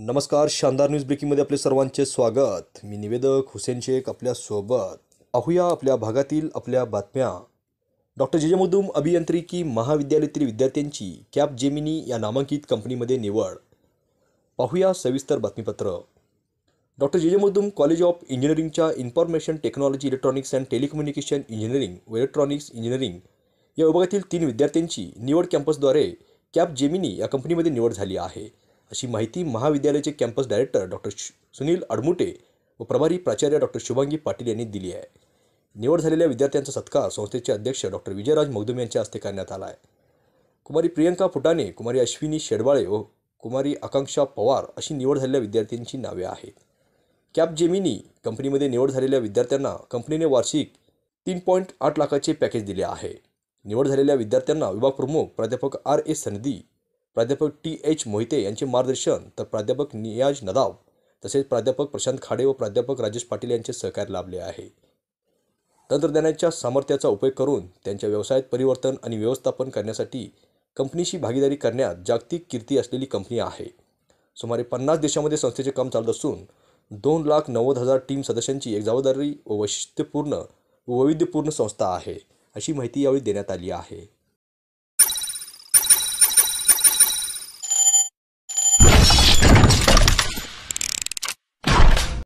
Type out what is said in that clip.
नमस्कार शानदार न्यूज ब्रेकिंगमध्ये आपले सर्वांचे स्वागत मी निवेदक हुसेन शेख आपल्यासोबत पाहूया आपल्या भागातील आपल्या बातम्या डॉक्टर मुदुम अभियांत्रिकी महाविद्यालयातील विद्यार्थ्यांची कॅप जेमिनी या नामांकित कंपनीमध्ये निवड पाहूया सविस्तर बातमीपत्र डॉक्टर मुदुम कॉलेज ऑफ इंजिनिअरिंगच्या information technology electronics and telecommunication engineering व इलेक्ट्रॉनिक्स इंजिनिअरिंग या विभागातील तीन विद्यार्थ्यांची निवड कॅम्पसद्वारे कॅप जेमिनी या कंपनीमध्ये निवड झाली आहे अशी माहिती महाविद्यालयाचे campus director doctor Sunil Admute व प्रभारी प्राचार्य डॉक्टर शुभांगी पाटील यांनी दिली आहे निवड झालेल्या विद्यार्थ्यांचा सत्कार संस्थेचे अध्यक्ष डॉक्टर विजयराज मगदुम यांच्या हस्ते करण्यात आला आहे कुमारी प्रियंका फुटाणे कुमारी अश्विनी शेडवाळे व कुमारी आकांक्षा पवार अशी निवड झालेल्या विद्यार्थ्यांची नावे आहेत कॅप जेमिनी कंपनीमध्ये निवड झालेल्या विद्यार्थ्यांना कंपनीने वार्षिक तीन पॉईंट आठ लाखाचे पॅकेज दिले आहे निवड झालेल्या विद्यार्थ्यांना विभाग प्रमुख प्राध्यापक आर ए सनदी प्राध्यापक टी एच मोहिते यांचे मार्गदर्शन तर प्राध्यापक नियाज नदाव तसेच प्राध्यापक प्रशांत खाडे व प्राध्यापक राजेश पाटील यांचे सहकार्य लाभले आहे तंत्रज्ञानाच्या सामर्थ्याचा उपयोग करून त्यांच्या व्यवसायात परिवर्तन आणि व्यवस्थापन करण्यासाठी कंपनीशी भागीदारी करण्यात जागतिक कीर्ती असलेली कंपनी आहे सुमारे पन्नास देशांमध्ये संस्थेचे काम चालत असून दोन लाख नव्वद हजार टीम सदस्यांची एक जबाबदारी व वैशिष्ट्यपूर्ण व वैविध्यपूर्ण संस्था आहे अशी माहिती यावेळी देण्यात आली आहे